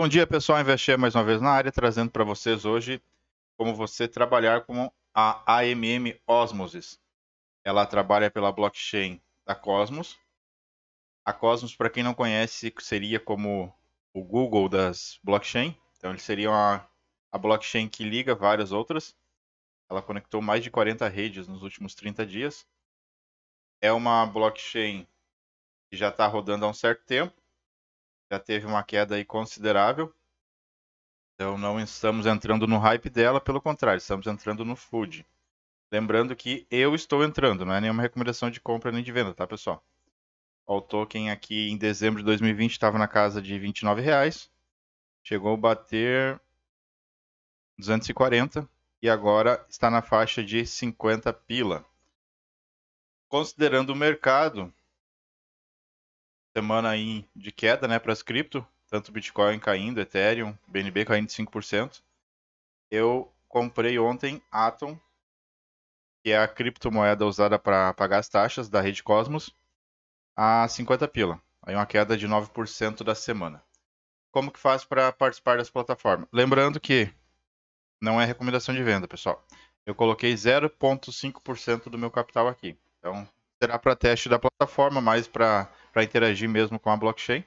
Bom dia, pessoal. Investir mais uma vez na área, trazendo para vocês hoje como você trabalhar com a AMM Osmosis. Ela trabalha pela blockchain da Cosmos. A Cosmos, para quem não conhece, seria como o Google das blockchain. Então, ele seria uma, a blockchain que liga várias outras. Ela conectou mais de 40 redes nos últimos 30 dias. É uma blockchain que já está rodando há um certo tempo já teve uma queda aí considerável. Então não estamos entrando no hype dela, pelo contrário, estamos entrando no food. Lembrando que eu estou entrando, não é nenhuma recomendação de compra nem de venda, tá pessoal? O token aqui em dezembro de 2020 estava na casa de 29 reais, chegou a bater 240 e agora está na faixa de 50 pila. Considerando o mercado, semana aí de queda né, para as cripto, tanto Bitcoin caindo, Ethereum, BNB caindo 5%. Eu comprei ontem Atom, que é a criptomoeda usada para pagar as taxas da rede Cosmos, a 50 pila. Aí uma queda de 9% da semana. Como que faz para participar das plataformas? Lembrando que não é recomendação de venda, pessoal. Eu coloquei 0,5% do meu capital aqui. Então, será para teste da plataforma, mais para para interagir mesmo com a blockchain.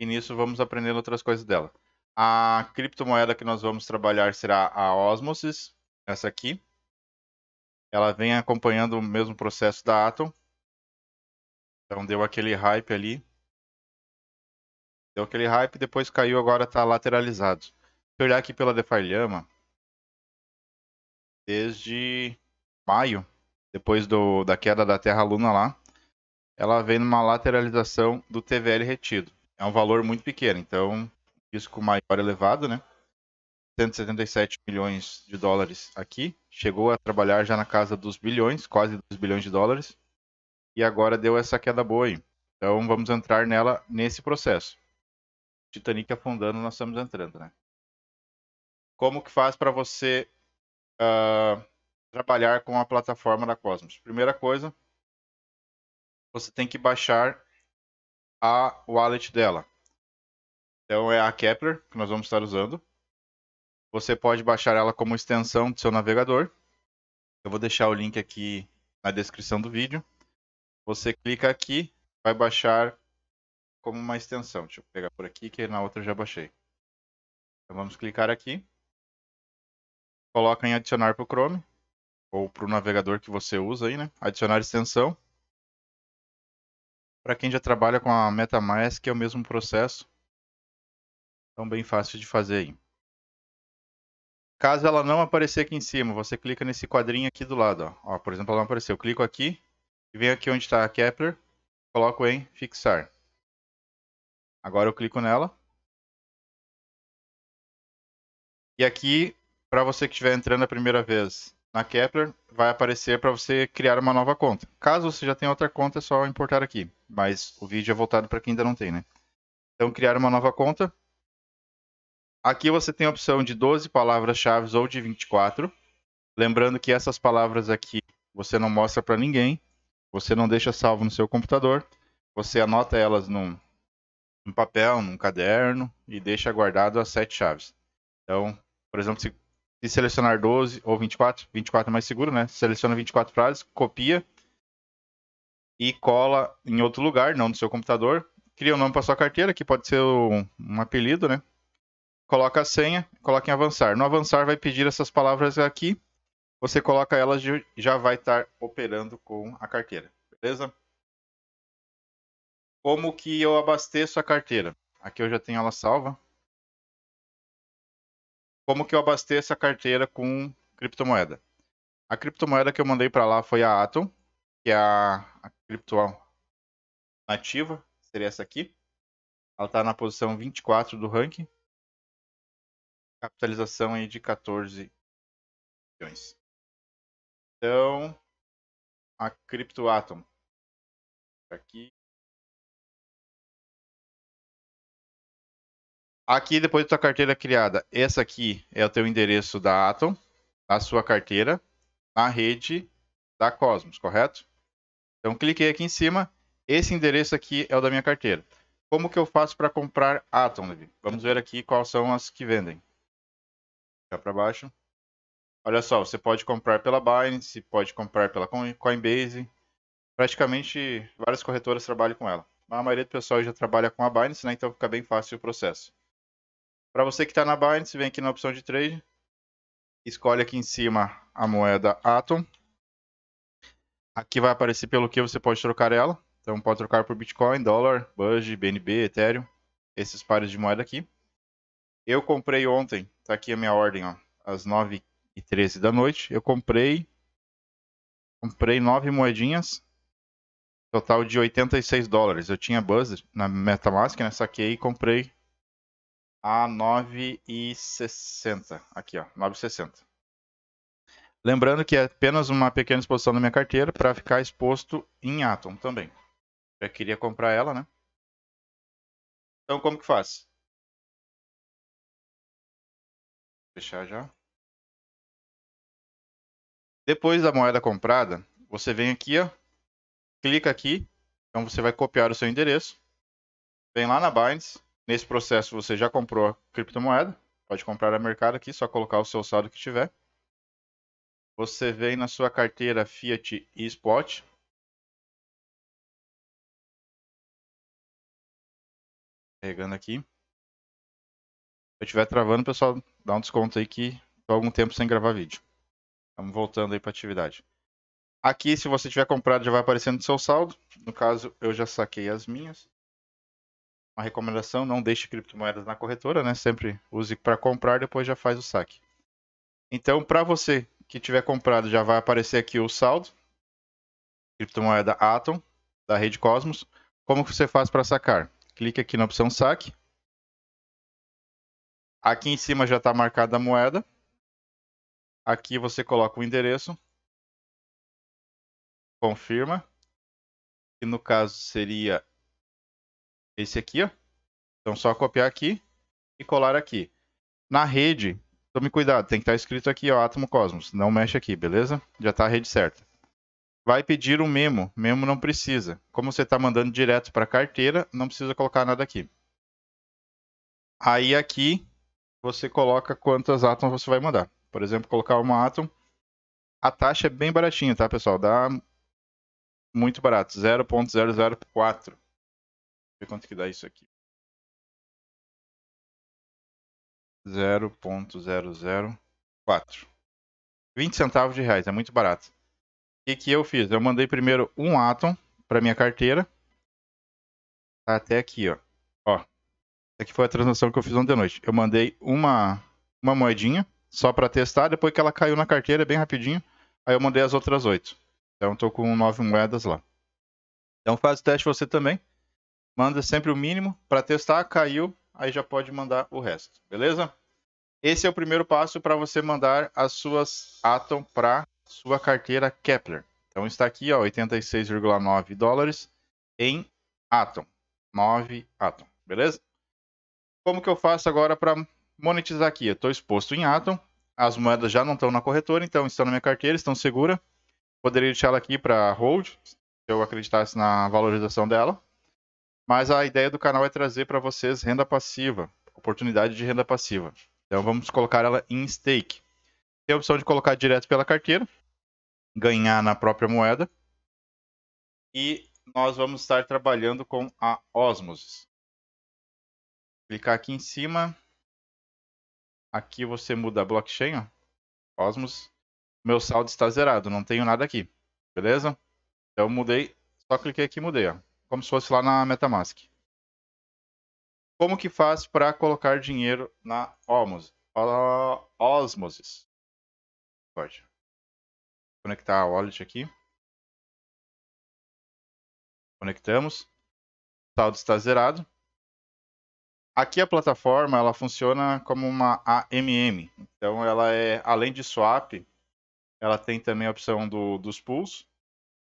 E nisso vamos aprendendo outras coisas dela. A criptomoeda que nós vamos trabalhar será a Osmosis, essa aqui. Ela vem acompanhando o mesmo processo da Atom. Então deu aquele hype ali. Deu aquele hype, depois caiu, agora está lateralizado. Se olhar aqui pela DeFi Llama, desde maio, depois do, da queda da Terra Luna lá, ela vem numa lateralização do TVL retido. É um valor muito pequeno, então risco maior elevado, né? 177 milhões de dólares aqui, chegou a trabalhar já na casa dos bilhões, quase 2 bilhões de dólares, e agora deu essa queda boa aí. Então vamos entrar nela nesse processo. Titanic afundando, nós estamos entrando, né? Como que faz para você uh, trabalhar com a plataforma da Cosmos? Primeira coisa, você tem que baixar a wallet dela. Então é a Kepler que nós vamos estar usando. Você pode baixar ela como extensão do seu navegador. Eu vou deixar o link aqui na descrição do vídeo. Você clica aqui, vai baixar como uma extensão. Deixa eu pegar por aqui que na outra eu já baixei. Então vamos clicar aqui. Coloca em adicionar para o Chrome ou para o navegador que você usa aí, né? Adicionar extensão. Para quem já trabalha com a MetaMask, é o mesmo processo. Então, bem fácil de fazer aí. Caso ela não aparecer aqui em cima, você clica nesse quadrinho aqui do lado. Ó. ó por exemplo, ela não apareceu. Eu clico aqui e venho aqui onde está a Kepler, coloco em fixar. Agora eu clico nela. E aqui, para você que estiver entrando a primeira vez, na Kepler, vai aparecer para você criar uma nova conta. Caso você já tenha outra conta, é só importar aqui. Mas o vídeo é voltado para quem ainda não tem, né? Então, criar uma nova conta. Aqui você tem a opção de 12 palavras-chave ou de 24. Lembrando que essas palavras aqui você não mostra para ninguém. Você não deixa salvo no seu computador. Você anota elas num, num papel, num caderno e deixa guardado as sete chaves. Então, por exemplo, se de selecionar 12 ou 24, 24 é mais seguro, né? Seleciona 24 frases, copia e cola em outro lugar, não no seu computador. Cria um nome para sua carteira, que pode ser um, um apelido, né? Coloca a senha, coloca em avançar. No avançar vai pedir essas palavras aqui. Você coloca elas e já vai estar operando com a carteira, beleza? Como que eu abasteço a carteira? Aqui eu já tenho ela salva como que eu abasteço a carteira com criptomoeda. A criptomoeda que eu mandei para lá foi a Atom, que é a, a cripto nativa, seria essa aqui. Ela está na posição 24 do ranking. Capitalização aí de 14 milhões. Então, a Crypto Atom. Tá aqui. Aqui, depois da tua carteira criada, essa aqui é o teu endereço da Atom, a sua carteira, na rede da Cosmos, correto? Então, cliquei aqui em cima. Esse endereço aqui é o da minha carteira. Como que eu faço para comprar Atom, Levi? Vamos ver aqui quais são as que vendem. Já para baixo. Olha só, você pode comprar pela Binance, pode comprar pela Coinbase. Praticamente várias corretoras trabalham com ela. A maioria do pessoal já trabalha com a Binance, né? Então fica bem fácil o processo. Para você que está na Binance, vem aqui na opção de trade, escolhe aqui em cima a moeda Atom. Aqui vai aparecer pelo que você pode trocar ela. Então pode trocar por Bitcoin, dólar, Bug, BNB, Ethereum, esses pares de moeda aqui. Eu comprei ontem, tá aqui a minha ordem, ó, às 9 e 13 da noite. Eu comprei comprei 9 moedinhas, total de 86 dólares. Eu tinha Buzz na MetaMask, né? Saquei e comprei a 9,60. Aqui, ó, 9,60. Lembrando que é apenas uma pequena exposição na minha carteira para ficar exposto em Atom também. Já queria comprar ela, né? Então, como que faz? Fechar já. Depois da moeda comprada, você vem aqui, ó, clica aqui. Então, você vai copiar o seu endereço. Vem lá na Binance Nesse processo, você já comprou a criptomoeda. Pode comprar a mercado aqui, só colocar o seu saldo que tiver. Você vem na sua carteira Fiat e Spot. Carregando aqui. Se eu estiver travando, pessoal, dá um desconto aí que estou algum tempo sem gravar vídeo. Estamos voltando aí para atividade. Aqui, se você tiver comprado, já vai aparecendo o seu saldo. No caso, eu já saquei as minhas uma recomendação, não deixe criptomoedas na corretora, né? Sempre use para comprar, depois já faz o saque. Então, para você que tiver comprado, já vai aparecer aqui o saldo, criptomoeda Atom, da rede Cosmos. Como você faz para sacar? Clique aqui na opção saque. Aqui em cima já está marcada a moeda. Aqui você coloca o endereço. Confirma. Que no caso seria esse aqui, ó. Então só copiar aqui e colar aqui. Na rede, tome cuidado, tem que estar tá escrito aqui, ó, Atomo Cosmos. Não mexe aqui, beleza? Já está a rede certa. Vai pedir um memo, memo não precisa. Como você está mandando direto para a carteira, não precisa colocar nada aqui. Aí aqui você coloca quantas átomos você vai mandar. Por exemplo, colocar uma átomo. A taxa é bem baratinha, tá, pessoal? Dá muito barato, 0.004 ver quanto que dá isso aqui. 0.004. 20 centavos de reais, é muito barato. O que, que eu fiz? Eu mandei primeiro um Atom para minha carteira. Tá até aqui, ó. ó. Aqui foi a transação que eu fiz ontem à noite. Eu mandei uma, uma moedinha só para testar, depois que ela caiu na carteira bem rapidinho, aí eu mandei as outras oito. Então estou com nove moedas lá. Então faz o teste você também. Manda sempre o mínimo para testar, caiu, aí já pode mandar o resto, beleza? Esse é o primeiro passo para você mandar as suas Atom para sua carteira Kepler. Então está aqui, ó, 86,9 dólares em Atom, 9 Atom, beleza? Como que eu faço agora para monetizar aqui? Eu estou exposto em Atom, as moedas já não estão na corretora, então estão na minha carteira, estão segura. Poderia deixá-la aqui para hold, se eu acreditasse na valorização dela. Mas a ideia do canal é trazer para vocês renda passiva, oportunidade de renda passiva. Então vamos colocar ela em stake. Tem a opção de colocar direto pela carteira, ganhar na própria moeda. E nós vamos estar trabalhando com a Osmosis. Clicar aqui em cima. Aqui você muda a blockchain, ó. Osmos. Meu saldo está zerado, não tenho nada aqui. Beleza? Então mudei, só cliquei aqui e mudei, ó como se fosse lá na MetaMask. Como que faz para colocar dinheiro na Osmos? Ah, Osmosis. Pode. Conectar a wallet aqui. Conectamos. O saldo está zerado. Aqui a plataforma ela funciona como uma AMM. Então ela é, além de swap, ela tem também a opção do, dos pools.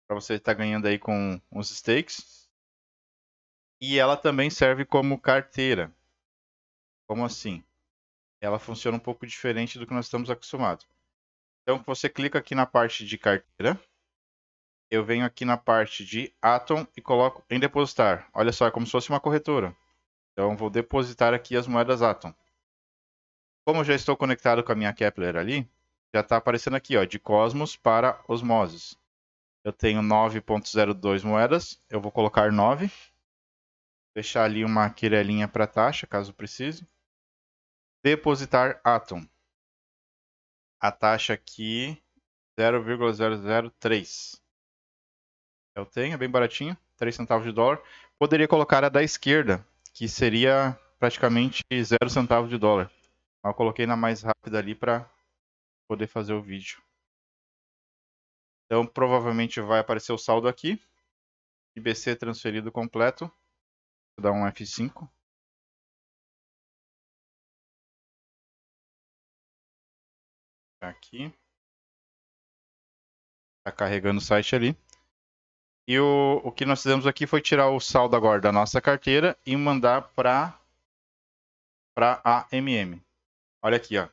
Para você estar tá ganhando aí com os stakes. E ela também serve como carteira. Como assim? Ela funciona um pouco diferente do que nós estamos acostumados. Então você clica aqui na parte de carteira. Eu venho aqui na parte de Atom e coloco em depositar. Olha só, é como se fosse uma corretora. Então vou depositar aqui as moedas Atom. Como eu já estou conectado com a minha Kepler ali, já está aparecendo aqui, ó, de Cosmos para Osmosis. Eu tenho 9.02 moedas, eu vou colocar 9. Deixar ali uma querelinha para taxa, caso precise. Depositar Atom. A taxa aqui 0,003. Eu tenho, é bem baratinho, 3 centavos de dólar. Poderia colocar a da esquerda, que seria praticamente 0 centavos de dólar. Eu coloquei na mais rápida ali para poder fazer o vídeo. Então provavelmente vai aparecer o saldo aqui. IBC transferido completo dar um F5. Tá aqui. Tá carregando o site ali. E o, o que nós fizemos aqui foi tirar o saldo agora da nossa carteira e mandar para para a MM. Olha aqui, ó.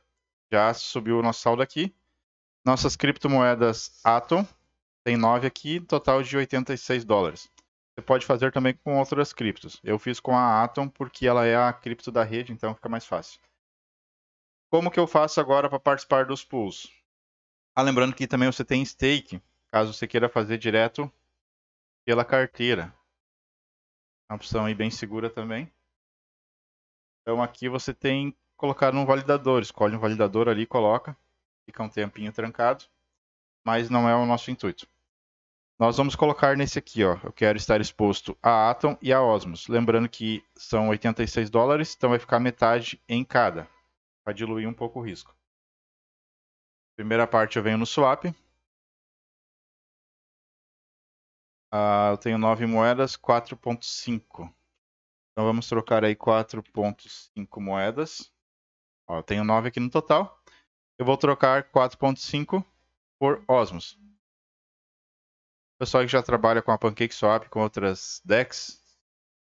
Já subiu o nosso saldo aqui. Nossas criptomoedas Atom tem 9 aqui, total de 86 dólares. Você pode fazer também com outras criptos. Eu fiz com a Atom porque ela é a cripto da rede, então fica mais fácil. Como que eu faço agora para participar dos pools? Ah, lembrando que também você tem stake, caso você queira fazer direto pela carteira. É uma opção aí bem segura também. Então aqui você tem colocar um validador, escolhe um validador ali, coloca, fica um tempinho trancado, mas não é o nosso intuito. Nós vamos colocar nesse aqui, ó. Eu quero estar exposto a Atom e a Osmos. Lembrando que são 86 dólares, então vai ficar metade em cada, para diluir um pouco o risco. Primeira parte eu venho no swap. Ah, eu tenho 9 moedas, 4.5. Então vamos trocar aí 4.5 moedas. Ó, eu tenho 9 aqui no total. Eu vou trocar 4.5 por Osmos pessoal que já trabalha com a PancakeSwap, com outras DEX,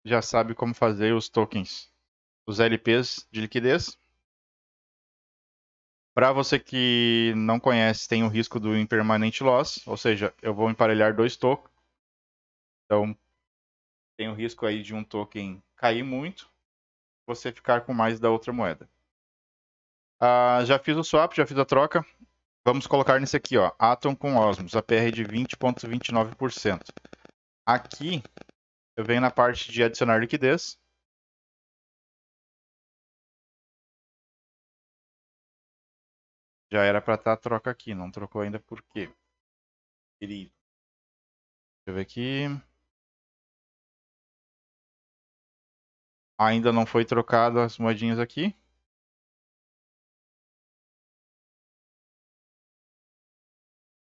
já sabe como fazer os tokens, os LPs de liquidez. Para você que não conhece, tem o risco do impermanente loss, ou seja, eu vou emparelhar dois tokens. Então, tem o risco aí de um token cair muito, você ficar com mais da outra moeda. Ah, já fiz o swap, já fiz a troca. Vamos colocar nesse aqui, ó, Atom com Osmos, a PR de 20.29%. Aqui, eu venho na parte de adicionar liquidez. Já era para estar tá a troca aqui, não trocou ainda por quê? Querido. Deixa eu ver aqui. Ainda não foi trocado as moedinhas aqui.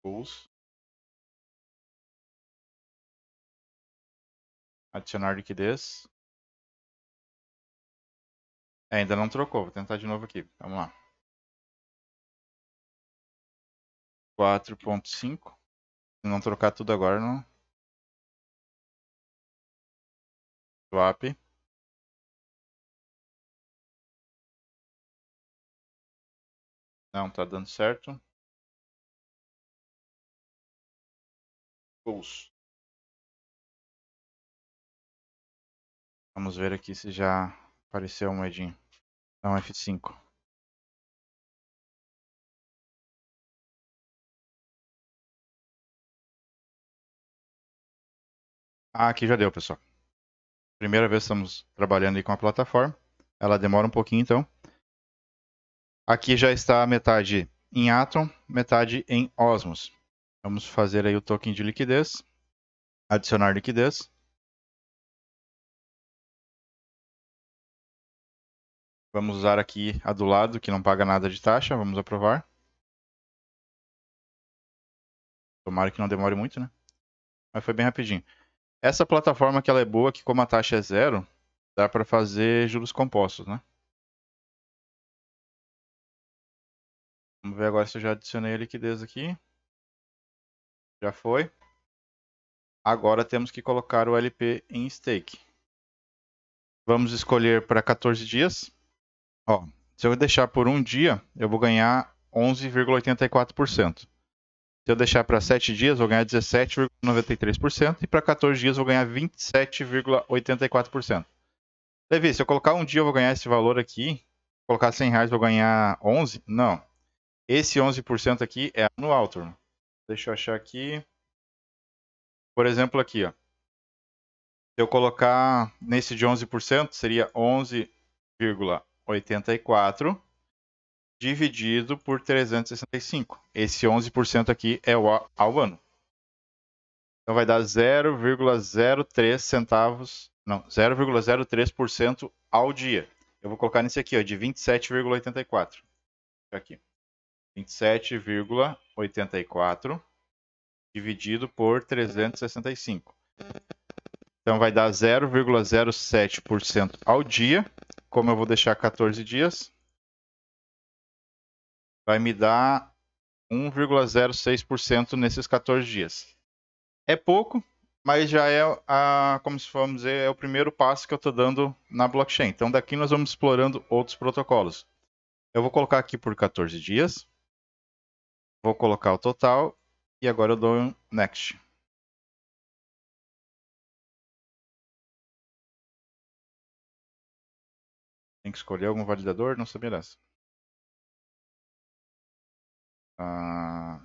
Tools. Adicionar liquidez. É, ainda não trocou, vou tentar de novo aqui. Vamos lá. 4.5. Se não trocar tudo agora, não. Swap. Não, tá dando certo. Vamos ver aqui se já apareceu a moedinha. Então F5. Ah, aqui já deu, pessoal. Primeira vez estamos trabalhando aí com a plataforma. Ela demora um pouquinho, então. Aqui já está metade em Atom, metade em Osmos. Vamos fazer aí o token de liquidez. Adicionar liquidez. Vamos usar aqui a do lado, que não paga nada de taxa. Vamos aprovar. Tomara que não demore muito, né? Mas foi bem rapidinho. Essa plataforma que ela é boa, que como a taxa é zero, dá para fazer juros compostos, né? Vamos ver agora se eu já adicionei a liquidez aqui. Já foi. Agora temos que colocar o LP em stake. Vamos escolher para 14 dias. Ó, se eu deixar por um dia, eu vou ganhar 11,84%. Se eu deixar para 7 dias, eu vou ganhar 17,93%. E para 14 dias, eu vou ganhar 27,84%. Levi, se eu colocar um dia, eu vou ganhar esse valor aqui. Colocar 100 reais, eu vou ganhar 11? Não. Esse 11% aqui é anual, turma. Deixa eu achar aqui. Por exemplo, aqui, ó. Se eu colocar nesse de 11%, seria 11,84 dividido por 365. Esse 11% aqui é o ao ano. Então vai dar 0,03 centavos, não, 0,03% ao dia. Eu vou colocar nesse aqui, ó, de 27,84. Aqui. 27,84 dividido por 365. Então vai dar 0,07% ao dia. Como eu vou deixar 14 dias, vai me dar 1,06% nesses 14 dias. É pouco, mas já é a, como se formos dizer, é o primeiro passo que eu estou dando na blockchain. Então daqui nós vamos explorando outros protocolos. Eu vou colocar aqui por 14 dias. Vou colocar o total e agora eu dou um next. Tem que escolher algum validador? Não sabia dessa. Ah...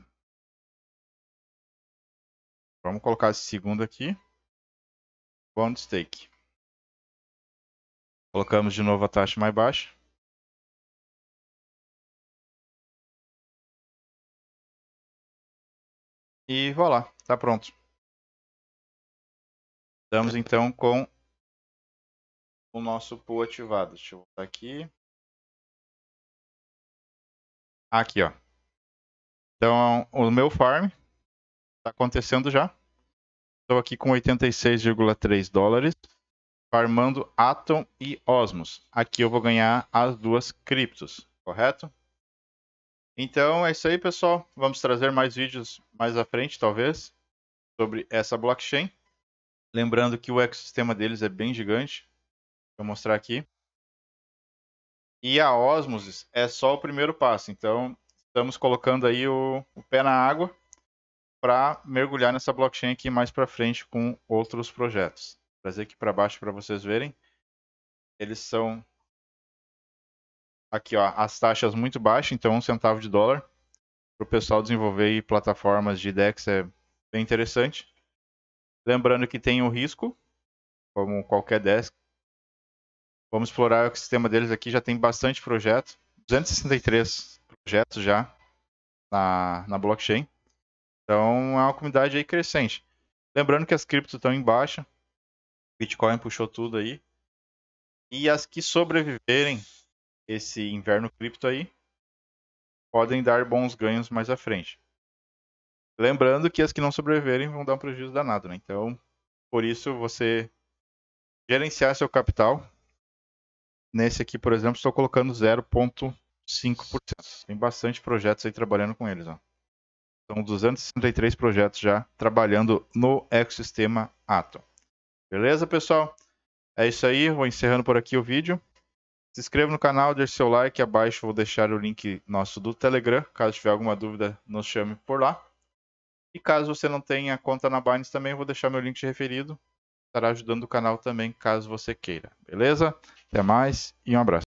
Vamos colocar esse segundo aqui. Bond stake. Colocamos de novo a taxa mais baixa. E voilà, tá pronto. Estamos então com o nosso pool ativado. Deixa eu voltar aqui. Aqui, ó. Então, o meu farm está acontecendo já. Estou aqui com 86,3 dólares, farmando Atom e Osmos. Aqui eu vou ganhar as duas criptos, correto? Então é isso aí, pessoal. Vamos trazer mais vídeos mais à frente, talvez, sobre essa blockchain. Lembrando que o ecossistema deles é bem gigante. Vou mostrar aqui. E a Osmosis é só o primeiro passo. Então, estamos colocando aí o, o pé na água para mergulhar nessa blockchain aqui mais para frente com outros projetos. Vou trazer aqui para baixo para vocês verem. Eles são aqui ó, as taxas muito baixas, então um centavo de dólar. Para o pessoal desenvolver plataformas de DEX é bem interessante. Lembrando que tem o risco, como qualquer DEX. Vamos explorar o sistema deles aqui, já tem bastante projeto. 263 projetos já na, na blockchain. Então é uma comunidade aí crescente. Lembrando que as criptos estão em baixa. Bitcoin puxou tudo aí. E as que sobreviverem esse inverno cripto aí, podem dar bons ganhos mais à frente. Lembrando que as que não sobreviverem vão dar um prejuízo danado, né? Então, por isso você gerenciar seu capital. Nesse aqui, por exemplo, estou colocando 0,5%. Tem bastante projetos aí trabalhando com eles, ó. São 263 projetos já trabalhando no ecossistema Atom. Beleza, pessoal? É isso aí, vou encerrando por aqui o vídeo. Se inscreva no canal, deixe seu like abaixo, vou deixar o link nosso do Telegram. Caso tiver alguma dúvida, nos chame por lá. E caso você não tenha conta na Binance também, vou deixar meu link de referido. Estará ajudando o canal também, caso você queira. Beleza? Até mais e um abraço.